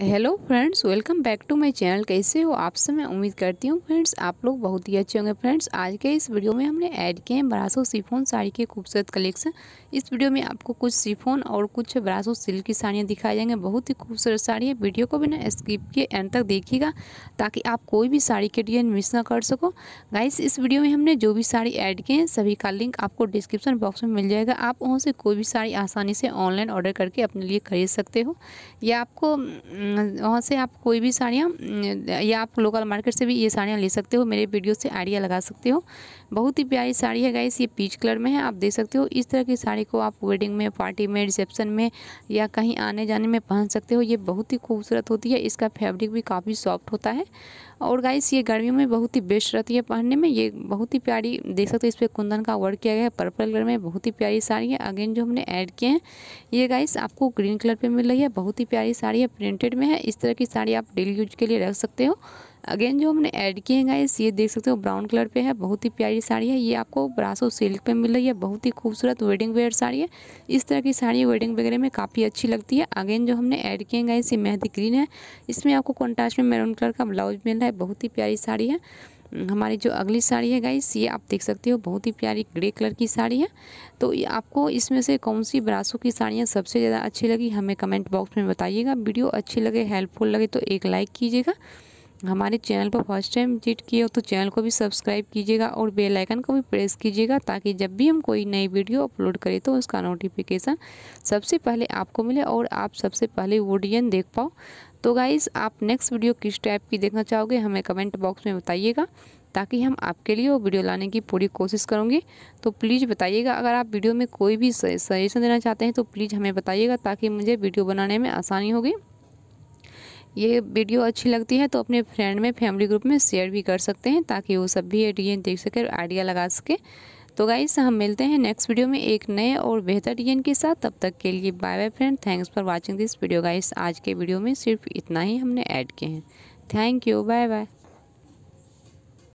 hello friends welcome back to my channel कैसे हो आपसे मैं उम्मीद करती हूँ फ्रेंड्स आप लोग बहुत ही अच्छे होंगे फ्रेंड्स आज के इस वीडियो में हमने ऐड किए हैं ब्रासो सिफोन साड़ी के खूबसूरत कलेक्शन इस वीडियो में आपको कुछ सिफोन और कुछ ब्रासो सिल्क की साड़ियाँ दिखाई जाएंगे बहुत ही खूबसूरत साड़ी है वीडियो को बिना स्किप किए एंड तक देखिएगा ताकि आप कोई भी साड़ी के डिजाइन मिस ना कर सको गाइस इस वीडियो में हमने जो भी साड़ी ऐड किए हैं सभी का लिंक आपको डिस्क्रिप्शन बॉक्स में मिल जाएगा आप वहाँ से कोई भी साड़ी आसानी से ऑनलाइन ऑर्डर करके अपने लिए खरीद सकते हो या आपको वहाँ से आप कोई भी साड़ियाँ या आप लोकल मार्केट से भी ये साड़ियाँ ले सकते हो मेरे वीडियो से आइडिया लगा सकते हो बहुत ही प्यारी साड़ी है गाइस ये पीच कलर में है आप देख सकते हो इस तरह की साड़ी को आप वेडिंग में पार्टी में रिसेप्शन में या कहीं आने जाने में पहन सकते हो ये बहुत ही खूबसूरत होती है इसका फैब्रिक भी काफ़ी सॉफ्ट होता है और गाइस ये गर्मियों में बहुत ही बेस्ट रहती है पहनने में ये बहुत ही प्यारी देख सकते हो इस पर कुंदन का वर्क किया गया है पर्पल कलर में बहुत ही प्यारी साड़ी है अगेन जो हमने ऐड किए हैं ये गाइस आपको ग्रीन कलर पर मिल रही है बहुत ही प्यारी साड़ी है प्रिंटेड रेट में है इस तरह की साड़ी आप डेली यूज के लिए रख सकते हो अगेन जो हमने ऐड किए हैं गाइस ये देख सकते हो ब्राउन कलर पे है बहुत ही प्यारी साड़ी है ये आपको ब्रासो सिल्क पे मिल रही है बहुत ही खूबसूरत वेडिंग वेयर साड़ी है इस तरह की साड़ी वेडिंग वगैरह में काफ़ी अच्छी लगती है अगेन जो हमने ऐड किए हैं गाइस ये मेहंदी ग्रीन है इसमें आपको कॉन्ट्रास्ट में मेरून कलर का ब्लाउज मिल रहा है बहुत ही प्यारी साड़ी है हमारी जो अगली साड़ी है गाइस ये आप देख सकते हो बहुत ही प्यारी ग्रे कलर की साड़ी है तो आपको इसमें से कौन सी ब्रासों की साड़ियाँ सबसे ज़्यादा अच्छी लगी हमें कमेंट बॉक्स में बताइएगा वीडियो अच्छी लगे हेल्पफुल लगे तो एक लाइक कीजिएगा हमारे चैनल पर फर्स्ट टाइम विजिट किए हो तो चैनल को भी सब्सक्राइब कीजिएगा और बेल आइकन को भी प्रेस कीजिएगा ताकि जब भी हम कोई नई वीडियो अपलोड करें तो उसका नोटिफिकेशन सबसे पहले आपको मिले और आप सबसे पहले वो डिज़ाइन देख पाओ तो गाइज़ आप नेक्स्ट वीडियो किस टाइप की देखना चाहोगे हमें कमेंट बॉक्स में बताइएगा ताकि हम आपके लिए वो वीडियो लाने की पूरी कोशिश करेंगे तो प्लीज़ बताइएगा अगर आप वीडियो में कोई भी सजेशन देना चाहते हैं तो प्लीज़ हमें बताइएगा ताकि मुझे वीडियो बनाने में आसानी होगी ये वीडियो अच्छी लगती है तो अपने फ्रेंड में फैमिली ग्रुप में शेयर भी कर सकते हैं ताकि वो सब भी ये देख सके आइडिया लगा सके तो गाइस हम मिलते हैं नेक्स्ट वीडियो में एक नए और बेहतर डिजाइन के साथ तब तक के लिए bye bye friend thanks for watching this video guys आज के वीडियो में सिर्फ इतना ही हमने ऐड किए हैं थैंक यू बाय बाय